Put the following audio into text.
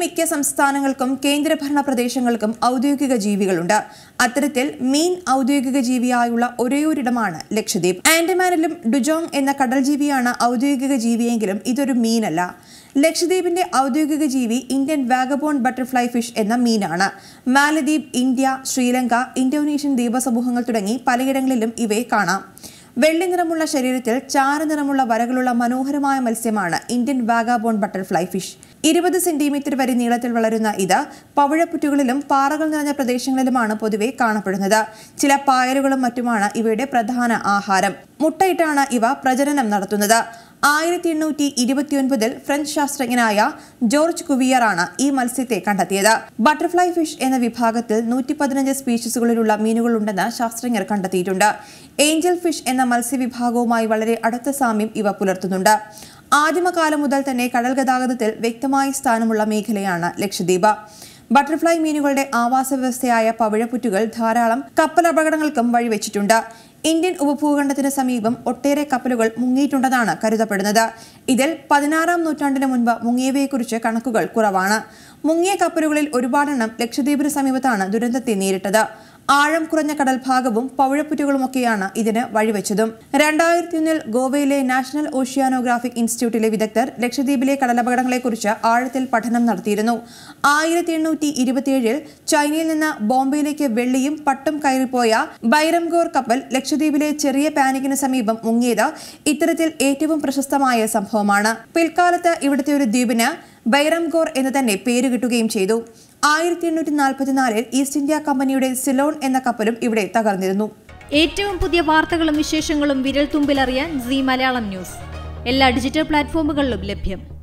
മിക്ക സംസ്ഥാനങ്ങൾക്കും കേന്ദ്രഭരണ പ്രദേശങ്ങൾക്കും ഔദ്യോഗിക ജീവികളുണ്ട് അത്തരത്തിൽ മീൻ ഔദ്യോഗിക ജീവിയായുള്ള ഒരേയൊരിടമാണ് ലക്ഷദ്വീപ് ആൻഡമാനിലും ഡുജോങ് എന്ന കടൽ ജീവിയാണ് ഔദ്യോഗിക ജീവിയെങ്കിലും ഇതൊരു മീനല്ല ലക്ഷദ്വീപിന്റെ ഔദ്യോഗിക ജീവി ഇന്ത്യൻ വാഗബോൺ ബട്ടർഫ്ലൈ ഫിഷ് എന്ന മീനാണ് മാലദ്വീപ് ഇന്ത്യ ശ്രീലങ്ക ഇന്തോനേഷ്യൻ ദ്വീപസമൂഹങ്ങൾ തുടങ്ങി പലയിടങ്ങളിലും ഇവയെ കാണാം വെള്ളി നിറമുള്ള ശരീരത്തിൽ ചാരനിറമുള്ള വരകളുള്ള മനോഹരമായ മത്സ്യമാണ് ഇന്ത്യൻ വാഗാബോൺ ബട്ടർഫ്ലൈ ഫിഷ് ഇരുപത് സെന്റിമീറ്റർ വരെ നീളത്തിൽ വളരുന്ന ഇത് പവിഴപ്പുറ്റുകളിലും പാറകൾ നിറഞ്ഞ പ്രദേശങ്ങളിലുമാണ് പൊതുവെ കാണപ്പെടുന്നത് ചില പായലുകളും മറ്റുമാണ് ഇവയുടെ പ്രധാന ആഹാരം മുട്ടയിട്ടാണ് ഇവ പ്രചരണം നടത്തുന്നത് ആയിരത്തി എണ്ണൂറ്റി ഇരുപത്തിയൊൻപതിൽ ഫ്രഞ്ച് ശാസ്ത്രജ്ഞനായ ജോർജ് കുവിയറാണ് ഈ മത്സ്യത്തെ കണ്ടെത്തിയത് ബട്ടർഫ്ലൈ ഫിഷ് എന്ന വിഭാഗത്തിൽ നൂറ്റി പതിനഞ്ച് സ്പീഷീസുകളിലുള്ള മീനുകളുണ്ടെന്ന് ശാസ്ത്രജ്ഞർ കണ്ടെത്തിയിട്ടുണ്ട് ഏഞ്ചൽ ഫിഷ് എന്ന മത്സ്യവിഭാഗവുമായി വളരെ അടുത്ത സാമ്യം ഇവ പുലർത്തുന്നുണ്ട് ആദിമകാലം മുതൽ തന്നെ കടൽ ഗതാഗതത്തിൽ വ്യക്തമായ സ്ഥാനമുള്ള മേഖലയാണ് ലക്ഷദ്വീപ് ബട്ടർഫ്ലൈ മീനുകളുടെ ആവാസ വ്യവസ്ഥയായ പവിഴപ്പുറ്റുകൾ ധാരാളം കപ്പൽ അപകടങ്ങൾക്കും വഴിവെച്ചിട്ടുണ്ട് ഇന്ത്യൻ ഉപഭൂഖണ്ഡത്തിന് സമീപം ഒട്ടേറെ കപ്പലുകൾ മുങ്ങിയിട്ടുണ്ടെന്നാണ് കരുതപ്പെടുന്നത് ഇതിൽ പതിനാറാം നൂറ്റാണ്ടിന് മുൻപ് മുങ്ങിയവയെക്കുറിച്ച് കണക്കുകൾ കുറവാണ് മുങ്ങിയ കപ്പലുകളിൽ ഒരുപാടെണ്ണം ലക്ഷദ്വീപിന് സമീപത്താണ് ദുരന്തത്തെ നേരിട്ടത് ആഴം കുറഞ്ഞ കടൽഭാഗവും പവിഴപ്പുറ്റുകളുമൊക്കെയാണ് ഇതിന് വഴിവെച്ചതും രണ്ടായിരത്തി ഒന്നിൽ ഗോവയിലെ നാഷണൽ ഓഷ്യാനോഗ്രാഫിക് ഇൻസ്റ്റിറ്റ്യൂട്ടിലെ വിദഗ്ധർ ലക്ഷദ്വീപിലെ കടലപകടങ്ങളെക്കുറിച്ച് ആഴത്തിൽ പഠനം നടത്തിയിരുന്നു ആയിരത്തി എണ്ണൂറ്റി ഇരുപത്തിയേഴിൽ ചൈനയിൽ നിന്ന് ബോംബെയിലേക്ക് വെള്ളിയും പട്ടും കയറിപ്പോയ ബൈരംഗോർ കപ്പൽ ലക്ഷദ്വീപിലെ ചെറിയ പാനിക്കിന് സമീപം മുങ്ങിയത് ഇത്തരത്തിൽ ഏറ്റവും പ്രശസ്തമായ സംഭവമാണ് പിൽക്കാലത്ത് ഇവിടുത്തെ ഒരു ദ്വീപിന് ബൈറാം ഗോർ എന്ന് തന്നെ പേര് കിട്ടുകയും ചെയ്തു ആയിരത്തി എണ്ണൂറ്റി നാൽപ്പത്തിനാലിൽ ഈസ്റ്റ് ഇന്ത്യ കമ്പനിയുടെ സിലോൺ എന്ന കപ്പലും ഇവിടെ തകർന്നിരുന്നു ഏറ്റവും പുതിയ വാർത്തകളും വിശേഷങ്ങളും വിരൽ തുമ്പിലറിയാൻ സി മലയാളം ന്യൂസ് എല്ലാ ഡിജിറ്റൽ പ്ലാറ്റ്ഫോമുകളിലും ലഭ്യം